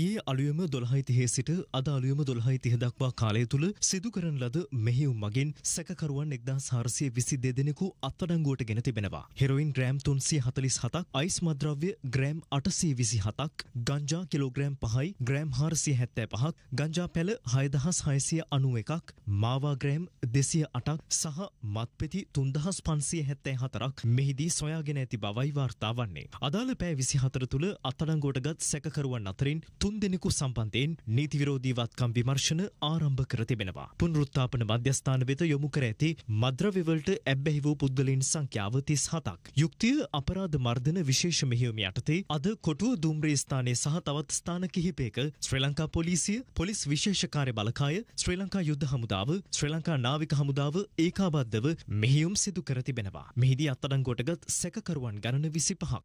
ඒ අලුයම දොළහයිතිහේ සිට අදාළුවම දොළහයිතිහ දක්වා කාලය තුළ සිදු කරන ලද මෙහිවුම් මගින් සැකරුවන් එක්දා සාර්සය විසි දෙදෙනෙකු අත්තඩංගුවට ගෙන තිබෙනවා. හෙරොයින් ග්‍රෑම් තුන්සිය හතලිස් හතක් අයිස් මද්‍රව්‍ය ග්‍රෑම් අටසී විසි හතක් ගංජා කිලෝග්‍රෑම් පහයි ග්‍රෑම් හාරසිය හැත්තෑ පහක් ගංජා පැල හයදහස් හයසිය අනුව එකක් මාවා ග්‍රෑම් දෙසිය අටක් සහ මත්පෙති තුන්දහස් පන්සිය හැත්තෑ හතරක් මෙහිදී සොයාගෙන ඇති බවයි වාර්තා වන්නේ. අදාළ පෑ විසි හතර තුළ අත්තඩංගෝටගත් සැකරුවන් අතරින් තුන්දෙනෙකු සම්බන්ධයෙන් නීතිවිරෝධී වත්කම් විමර්ශන ආරම්භ කර තිබෙනවා. පුනරුත්ථාපන මධ්‍යස්ථාන වෙත යොමු කර ඇති මද්‍රව්‍යවලට ඇබ්බැහි වූ පුද්ගලයින් සංඛ්‍යාව 37ක්. යුක්තිය අපරාධ මර්ධන විශේෂ මෙහෙයුම යටතේ අද කොටුව දුම්රිය ස්ථානයේ සහ තවත් ස්ථාන කිහිපයක ශ්‍රී ලංකා පොලිසිය, පොලිස් විශේෂ කාර්ය බලකාය, ශ්‍රී ලංකා යුද්ධ හමුදාව, ශ්‍රී ලංකා නාවික හමුදාව ඒකාබද්ධව මෙහියුම් සිදු කර තිබෙනවා. මෙහිදී අත්අඩංගුවටගත් සැකකරුවන් ගණන 25ක්.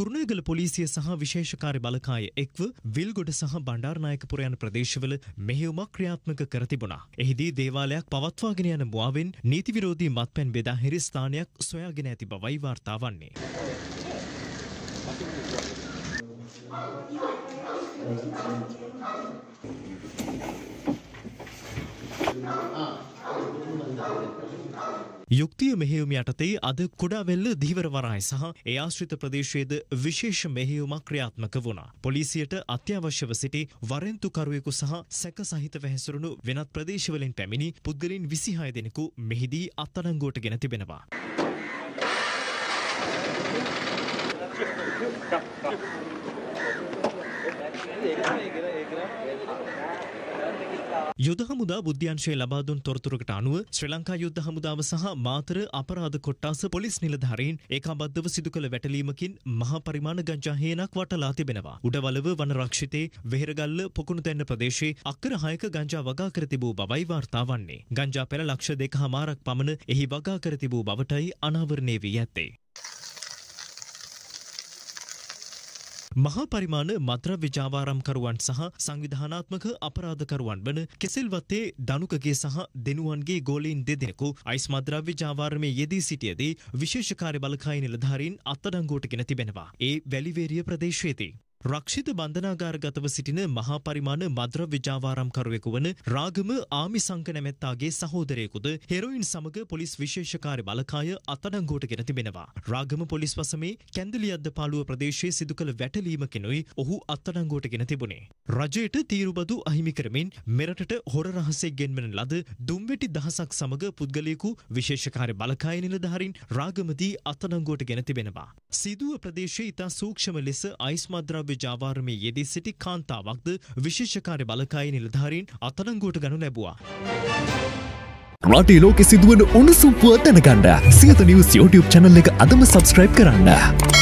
කුරුණෑගල පොලිසිය සහ විශේෂකාරි බලකාය එක්ව විල්ගොඩ සහ බණ්ඩාරනායකපුර යන ප්‍රදේශවල මෙහෙයුමක් ක්‍රියාත්මක කර තිබුණා. එහිදී දේවාලයක් පවත්වාගෙන යන මුවාවෙන් නීති විරෝධී මත්පැන් බෙදා හිරි ස්ථානයක් සොයාගෙන ඇති බවයි වාර්තා වන්නේ. Ah. යුක්තිය මෙහෙයුම යටතේ අද කුඩාවෙල්ල දීවරවරායි සහ ඒ ආශ්‍රිත ප්‍රදේශයේද විශේෂ මෙහෙයුමක් ක්‍රියාත්මක වුණා. පොලිසියට අත්‍යවශ්‍යව සිටි වරෙන්තුකරුවෙකු සහ සැක සහිතව හැසිරුණු වෙනත් ප්‍රදේශවලින් පැමිණි පුද්ගලින් 26 දෙනෙකු මෙහිදී අත්අඩංගුවට ගෙන තිබෙනවා. Thank you. යුද හමුදා බුද්ධ්‍යංශයේ ලබා දුන් තොරතුරකට අනුව ශ්‍රී ලංකා යුද්ධ හමුදාව සහ මාතර අපරාධ කොට්ටාස පොලිස් නිලධාරීන් ඒකාබද්ධව සිදු කළ වැටලීමකින් මහා පරිමාණ ගංජා හේනක් වටලා තිබෙනවා. උඩවලව වනරක්ෂිතේ වෙහෙරගල්ල පොකුණුතැන්න ප්‍රදේශයේ අක්කර 6ක ගංජා වගා කර තිබූ බවයි වාර්තා වන්නේ. ගංජා පෙළ ලක්ෂ 2කමාරක් පමණ එහි වගා කර තිබූ බවටයි අනාවරණය වී ඇත්තේ. මහා පරිමාණ මත්‍රව්‍ය ජාවාරම්කරුවන් සහ සංවිධානාත්මක අපරාධකරුවන් වන කෙසෙල්වත්තේ දනුකගේ සහ දෙනුවන්ගේ ගෝලීන් දෙදෙනෙකු අයිස් මද්‍රව්‍ය ජාවාරමේ යෙදී සිටියදී විශේෂ කාර්ය බලකාය නිලධාරීන් අත්අඩංගුවට ගෙන තිබෙනවා. ඒ වැලිවේරිය ප්‍රදේශයේදී රක්ෂිත බන්ධනාගාරගතව සිටින මහා පරිමාණ මද්‍රව්‍ය ජාවාරම්කරුවෙකු වන රාගම ආමිසංක නැමැත්තාගේ සහෝදරයෙකුද හෙරොයින් සමග පොලිස් විශේෂ කාර්ය බලකාය අත්අඩංගුවටගෙන තිබෙනවා. රාගම පොලිස් වසමේ කැන්දලියද්දපාලුව ප්‍රදේශයේ සිදු කළ වැටලීමකිනුයි ඔහු අත්අඩංගුවටගෙන තිබුණේ. රජයට තීරුබදු අහිමි කරමින් මෙරටට හොර රහසේ ගෙන්වන ලද දුම්වැටි දහසක් සමග පුද්ගලයෙකු විශේෂ කාර්ය බලකාය නිලධාරීන් රාගමදී අත්අඩංගුවටගෙන තිබෙනවා. සිදුව ප්‍රදේශයේ ඉතා සූක්ෂම ලෙස අයිස් මද්‍රව්‍ය ජාවාරමේ යෙදී සිටි කාන්තාවක්ද විශේෂකාරය බලකායි නිලධාරීන් අත්අඩංගුවට ගනු ලැබුවා. රටේ ලෝකෙ සිදුවන උණුසුම්පුව දැනගන්න සියත නිවස් YouTube channel එක අදම subscribe කරන්න.